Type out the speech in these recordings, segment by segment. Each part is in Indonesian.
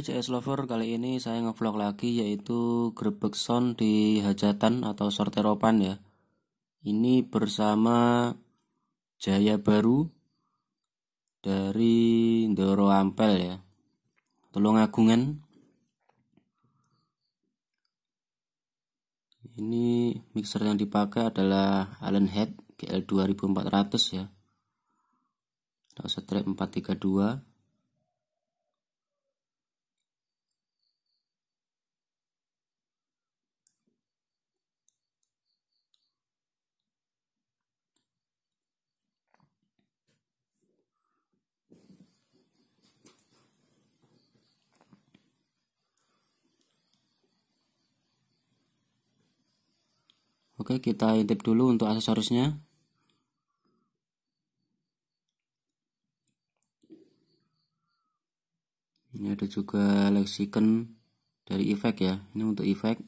CS Lover kali ini saya ngevlog lagi yaitu grebek sound di hajatan atau sorteropan ya Ini bersama Jaya Baru dari Doro Ampel ya tolong agungan Ini mixer yang dipakai adalah Allen Head GL2400 ya Lalu nah, 432 Oke, kita intip dulu untuk aksesorisnya. Ini ada juga lexicon dari efek ya. Ini untuk efek.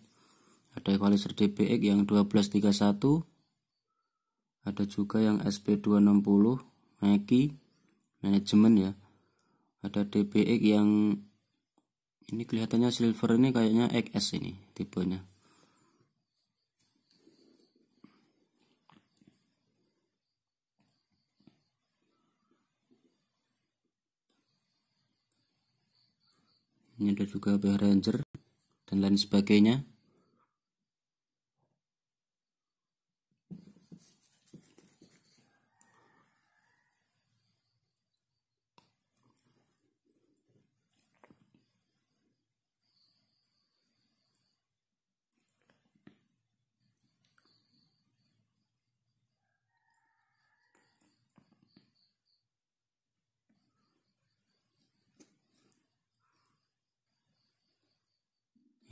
Ada equalizer DBX yang 1231. Ada juga yang SP260 Nike manajemen ya. Ada DBX yang ini kelihatannya silver ini kayaknya XS ini tipenya. ini ada juga BH dan lain sebagainya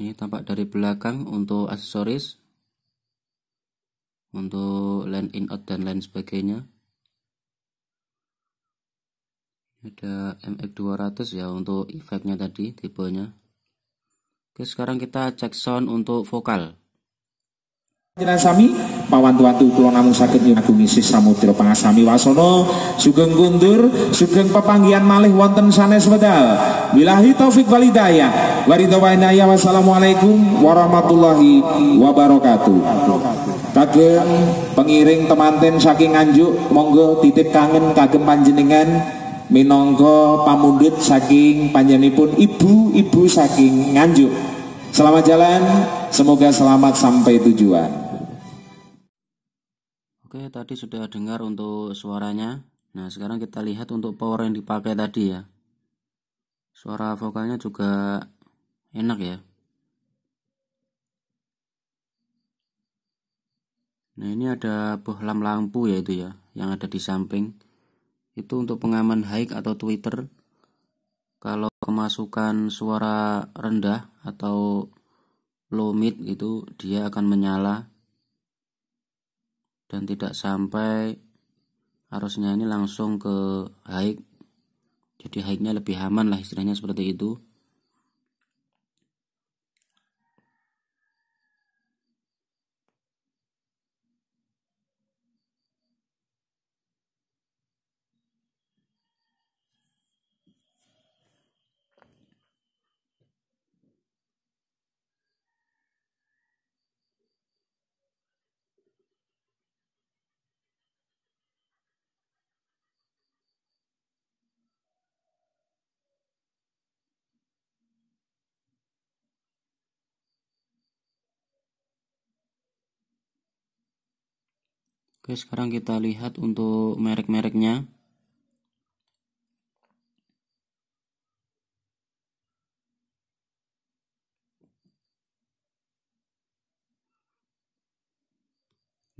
ini tampak dari belakang untuk aksesoris untuk line in out dan lain sebagainya ada MX200 ya untuk efeknya tadi tipenya oke sekarang kita cek sound untuk vokal Jenazami pawantu-wantu kula namung saged nyuwun agunging samudra pangasami wasana sugeng kundur sugeng pepanggihan malih wonten sanes wedal bilahi taufik walidaya Waridawainaya wassalamualaikum warahmatullahi wabarakatuh kagem pengiring temanten saking Anjuk monggo titip kangen kagem panjenengan minangka pamundhut saking panjenipun ibu-ibu saking Nganjuk. Selamat jalan, semoga selamat sampai tujuan. Oke, tadi sudah dengar untuk suaranya. Nah, sekarang kita lihat untuk power yang dipakai tadi ya. Suara vokalnya juga enak ya. Nah, ini ada bohlam lampu ya itu ya, yang ada di samping. Itu untuk pengaman high atau tweeter. Kalau kemasukan suara rendah atau low mid itu dia akan menyala dan tidak sampai arusnya ini langsung ke high jadi haiknya lebih aman lah istilahnya seperti itu Oke, sekarang kita lihat untuk merek-mereknya.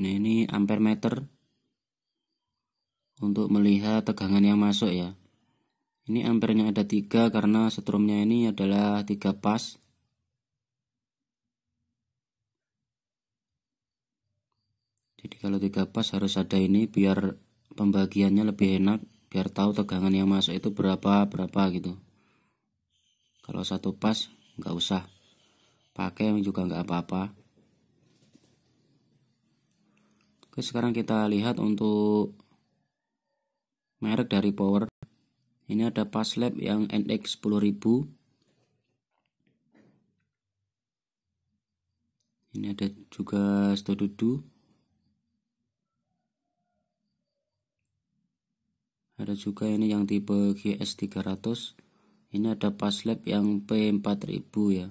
Nah, ini ampere meter untuk melihat tegangan yang masuk ya. Ini ampernya ada tiga karena setrumnya ini adalah tiga pas. jadi kalau tiga pas harus ada ini biar pembagiannya lebih enak biar tahu tegangan yang masuk itu berapa berapa gitu kalau satu pas nggak usah pakai yang juga nggak apa-apa oke sekarang kita lihat untuk merek dari power ini ada pas lab yang NX 10000 ini ada juga 2 ada juga ini yang tipe GS300 ini ada paslab yang P4000 ya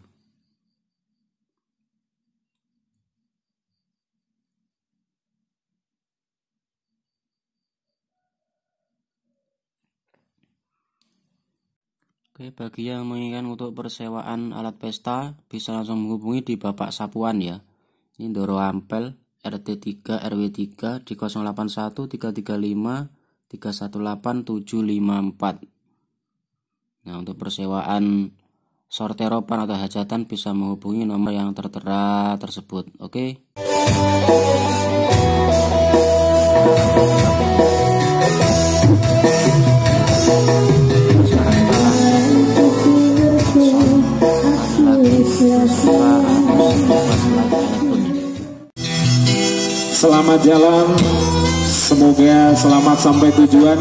Oke, bagi yang menginginkan untuk persewaan alat pesta bisa langsung menghubungi di Bapak Sapuan ya. Ini Doro Ampel RT3 RW3 di 081 335 318754. Nah, untuk persewaan sorteropan atau hajatan bisa menghubungi nomor yang tertera tersebut. Oke. Selamat jalan. Semoga selamat sampai tujuan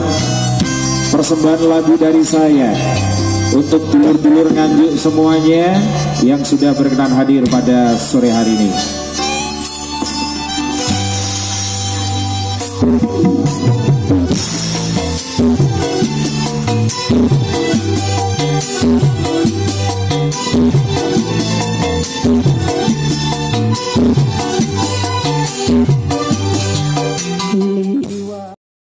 Persembahan lagu dari saya Untuk dulur-dulur nganjuk semuanya Yang sudah berkenan hadir pada sore hari ini